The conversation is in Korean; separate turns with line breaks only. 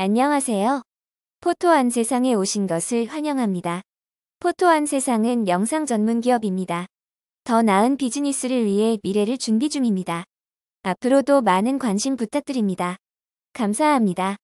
안녕하세요. 포토한 세상에 오신 것을 환영합니다. 포토한 세상은 영상 전문 기업입니다. 더 나은 비즈니스를 위해 미래를 준비 중입니다. 앞으로도 많은 관심 부탁드립니다. 감사합니다.